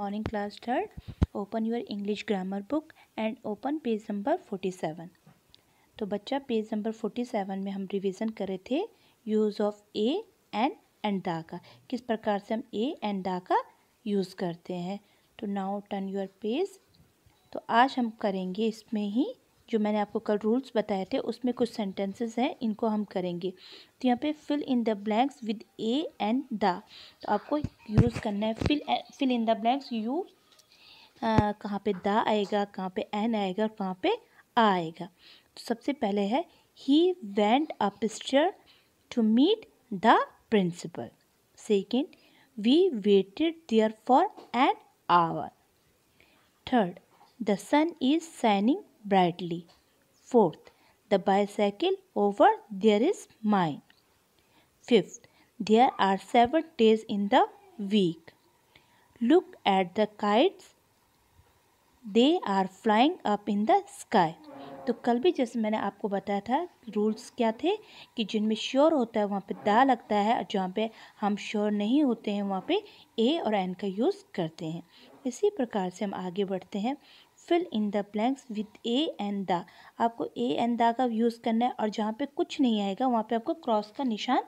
Morning class third open open English grammar book and open page number forty seven तो बच्चा page number forty seven में हम revision कर रहे थे use of a and and the का किस प्रकार से हम ए एंड दा का यूज़ करते हैं तो नाउ टर्न योर पेज तो आज हम करेंगे इसमें ही जो मैंने आपको कल रूल्स बताए थे उसमें कुछ सेंटेंसेस हैं इनको हम करेंगे तो यहाँ पे fill in the blanks with a and the तो आपको यूज़ करना है fill fill in the blanks you कहाँ पे द आएगा कहाँ पे एन आएगा और कहाँ पे आ आएगा तो सबसे पहले है ही वेंट अ पिस्टर to meet the principal second we waited there for an hour third the sun is shining brightly. Fourth, the bicycle over there is mine. Fifth, there are seven days in the week. Look at the kites. They are flying up in the sky. तो कल भी जैसे मैंने आपको बताया था rules क्या थे कि जिनमें श्योर होता है वहाँ पे दा लगता है और जहाँ पे हम श्योर नहीं होते हैं वहाँ पे ए और एन का यूज़ करते हैं इसी प्रकार से हम आगे बढ़ते हैं fill in the blanks with a and the आपको ए एंड द का यूज़ करना है और जहाँ पे कुछ नहीं आएगा वहाँ पे आपको क्रॉस का निशान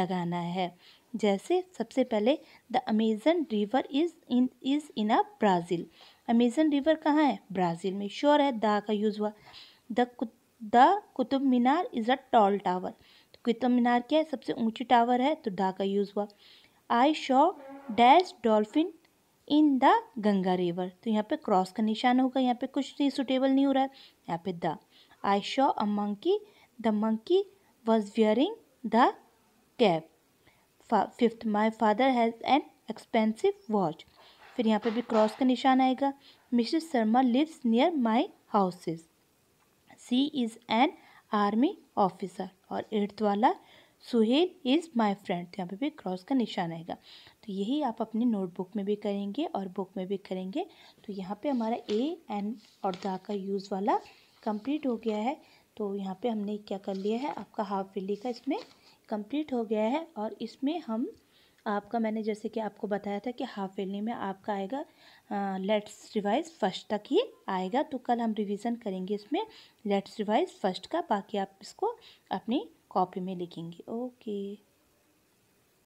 लगाना है जैसे सबसे पहले the Amazon river is in is in a Brazil Amazon river कहाँ है ब्राज़ील में श्योर है द का यूज़ हुआ the the Qutub Minar is a tall tower Qutub Minar क्या है सबसे ऊंची टावर है तो दा का यूज़ हुआ I saw dash dolphin in the Ganga river तो यहाँ पे क्रॉस का निशान होगा यहाँ पे कुछ नहीं सुटेबल नहीं हो रहा है यहाँ पे the I saw a monkey the monkey was wearing the cap fifth my father has an expensive watch फिर यहाँ पे भी क्रॉस का निशान आएगा Mrs Sharma lives near my houses she is an army officer और एट्थ वाला सुहेल इज़ माय फ्रेंड यहाँ पे भी क्रॉस का निशान आएगा तो यही आप अपने नोटबुक में भी करेंगे और बुक में भी करेंगे तो यहाँ पे हमारा ए एन और दा का यूज़ वाला कंप्लीट हो गया है तो यहाँ पे हमने क्या कर लिया है आपका हाफ फिली का इसमें कंप्लीट हो गया है और इसमें हम आपका मैंने जैसे कि आपको बताया था कि हाफ वेली में आपका आएगा लेट्स रिवाइज फर्स्ट तक ही आएगा तो कल हम रिवीजन करेंगे इसमें लेट्स रिवाइज फर्स्ट का बाकी आप इसको अपनी कॉपी में लिखेंगे ओके